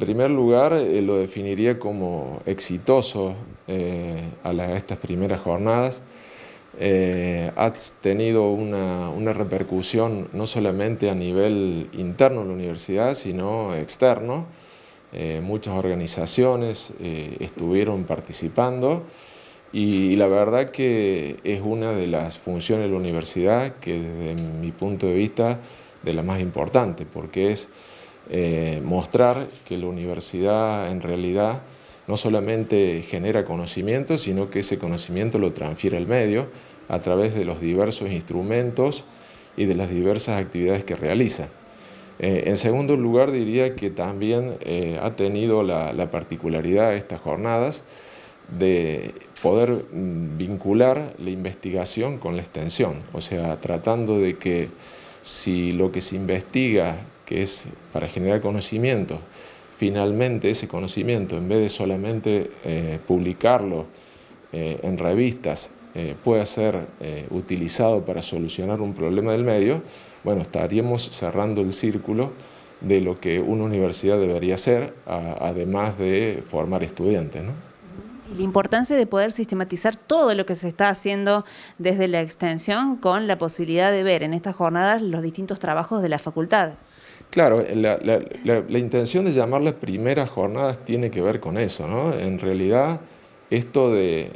En primer lugar, eh, lo definiría como exitoso eh, a, estas primeras jornadas. Eh, ha tenido una, repercusión no solamente a nivel interno de la universidad, sino externo. muchas organizaciones estuvieron participando y, y la verdad que es una de las funciones de la universidad que desde mi punto de vista de la más importante, porque es eh, mostrar que la universidad en realidad no solamente genera conocimiento, sino que ese conocimiento lo transfiere al medio a través de los diversos instrumentos y de las diversas actividades que realiza. Eh, en segundo lugar, diría que también eh, ha tenido la, la particularidad de estas jornadas de poder mm, vincular la investigación con la extensión, o sea, tratando de que si lo que se investiga que es para generar conocimiento. Finalmente ese conocimiento, en vez de solamente eh, publicarlo eh, en revistas, eh, pueda ser utilizado para solucionar un problema del medio, bueno, estaríamos cerrando el círculo de lo que una universidad debería hacer, además de formar estudiantes. la importancia de poder sistematizar todo lo que se está haciendo desde la extensión con la posibilidad de ver en estas jornadas los distintos trabajos de las facultades. Claro, la, intención de llamar las primeras jornadas tiene que ver con eso, ¿no? En realidad, esto de,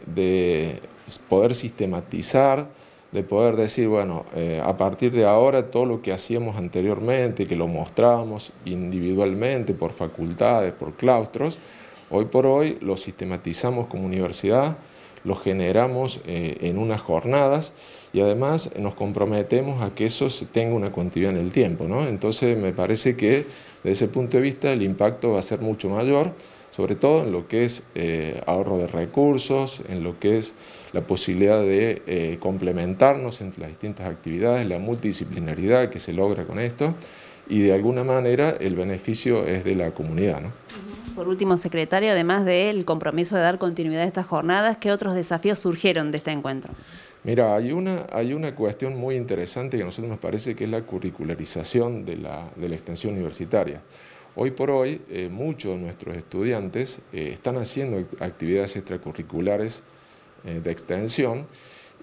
poder sistematizar, de poder decir, bueno, eh, a partir de ahora todo lo que hacíamos anteriormente, que lo mostrábamos individualmente por facultades, por claustros, hoy por hoy lo sistematizamos como universidad los generamos eh, en unas jornadas y además nos comprometemos a que eso tenga una continuidad en el tiempo. Entonces me parece que desde ese punto de vista el impacto va a ser mucho mayor, sobre todo en lo que es eh, ahorro de recursos, en lo que es la posibilidad de eh, complementarnos entre las distintas actividades, la multidisciplinaridad que se logra con esto y de alguna manera el beneficio es de la comunidad. Por último, secretario, además del compromiso de dar continuidad a estas jornadas, ¿qué otros desafíos surgieron de este encuentro? Mira, hay una, hay una cuestión muy interesante que a nosotros nos parece que es la curricularización de la, extensión universitaria. Hoy por hoy, eh, muchos de nuestros estudiantes eh, están haciendo actividades extracurriculares eh, de extensión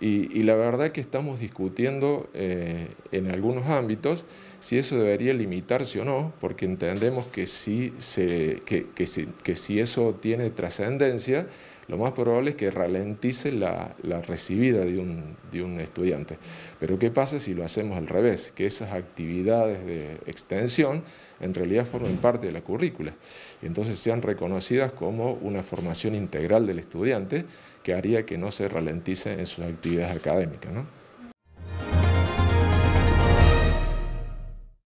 y, la verdad que estamos discutiendo eh, en algunos ámbitos si eso debería limitarse o no, porque entendemos que que si eso tiene trascendencia, lo más probable es que ralentice la, recibida de un, estudiante. Pero ¿qué pasa si lo hacemos al revés? Que esas actividades de extensión en realidad formen parte de la currícula y entonces sean reconocidas como una formación integral del estudiante que haría que no se ralentice en sus actividades académicas.